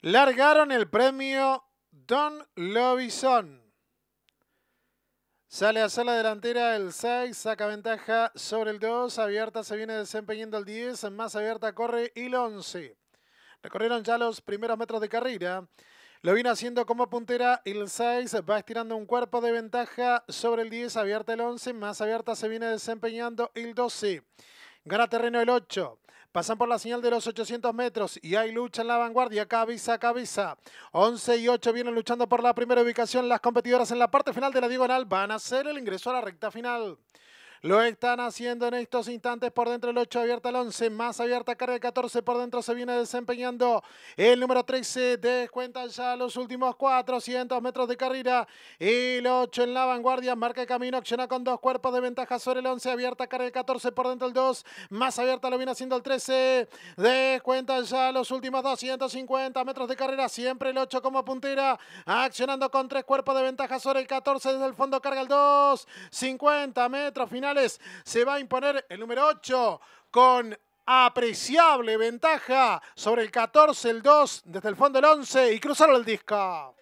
Largaron el premio Don Lobison. Sale a sala delantera el 6, saca ventaja sobre el 2, abierta se viene desempeñando el 10, más abierta corre el 11. Recorrieron ya los primeros metros de carrera. Lo viene haciendo como puntera el 6, va estirando un cuerpo de ventaja sobre el 10, abierta el 11, más abierta se viene desempeñando el 12. Gana terreno el 8. Pasan por la señal de los 800 metros y hay lucha en la vanguardia, cabeza cabeza. 11 y 8 vienen luchando por la primera ubicación. Las competidoras en la parte final de la diagonal van a hacer el ingreso a la recta final. Lo están haciendo en estos instantes por dentro el 8 abierta el 11, más abierta carga el 14 por dentro se viene desempeñando el número 13, descuentan ya los últimos 400 metros de carrera, Y el 8 en la vanguardia, marca el camino, acciona con dos cuerpos de ventaja sobre el 11, abierta carga el 14 por dentro el 2, más abierta lo viene haciendo el 13, descuentan ya los últimos 250 metros de carrera, siempre el 8 como puntera, accionando con tres cuerpos de ventaja sobre el 14 desde el fondo carga el 2, 50 metros final se va a imponer el número 8 con apreciable ventaja sobre el 14, el 2 desde el fondo el 11 y cruzaron el disco.